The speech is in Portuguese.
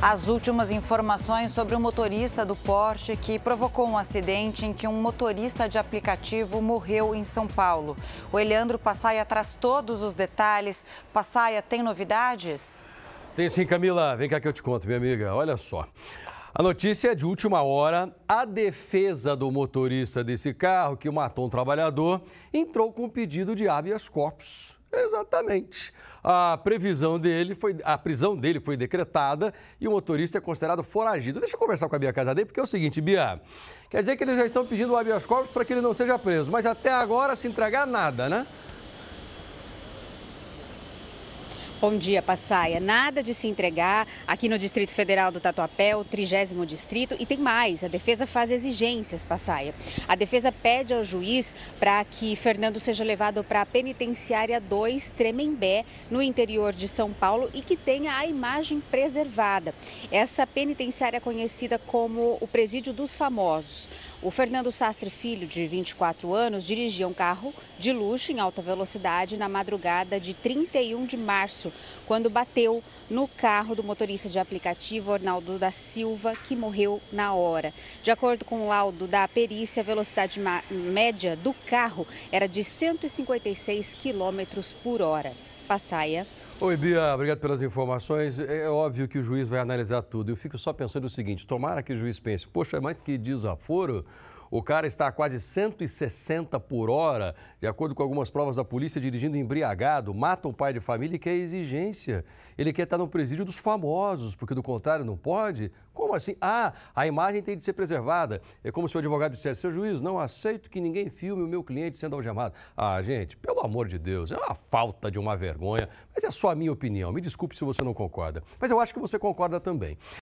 As últimas informações sobre o motorista do Porsche que provocou um acidente em que um motorista de aplicativo morreu em São Paulo. O Eleandro Passaia traz todos os detalhes. Passaia, tem novidades? Tem sim, Camila. Vem cá que eu te conto, minha amiga. Olha só. A notícia é de última hora. A defesa do motorista desse carro que matou um trabalhador entrou com um pedido de habeas corpus. Exatamente. A previsão dele foi a prisão dele foi decretada e o motorista é considerado foragido. Deixa eu conversar com a Bia Casadei, porque é o seguinte, Bia, quer dizer que eles já estão pedindo o habeas corpus para que ele não seja preso, mas até agora se entregar nada, né? Bom dia, Passaia. Nada de se entregar aqui no Distrito Federal do Tatuapé, o 30 Distrito. E tem mais, a defesa faz exigências, Passaia. A defesa pede ao juiz para que Fernando seja levado para a Penitenciária 2, Tremembé, no interior de São Paulo, e que tenha a imagem preservada. Essa penitenciária é conhecida como o Presídio dos Famosos. O Fernando Sastre Filho, de 24 anos, dirigia um carro de luxo em alta velocidade na madrugada de 31 de março, quando bateu no carro do motorista de aplicativo Arnaldo da Silva, que morreu na hora. De acordo com o laudo da perícia, a velocidade média do carro era de 156 km por hora. Passaia. Oi, Bia, obrigado pelas informações. É, é óbvio que o juiz vai analisar tudo. Eu fico só pensando o seguinte: tomara que o juiz pense, poxa, é mais que desaforo o cara está a quase 160 por hora, de acordo com algumas provas da polícia, dirigindo embriagado, mata um pai de família e quer exigência. Ele quer estar no presídio dos famosos, porque do contrário não pode. Como assim? Ah, a imagem tem de ser preservada. É como se o advogado dissesse, seu juiz, não aceito que ninguém filme o meu cliente sendo algemado. Ah, gente, pelo amor de Deus, é uma falta de uma vergonha. Mas é só a minha opinião. Me desculpe se você não concorda. Mas eu acho que você concorda também.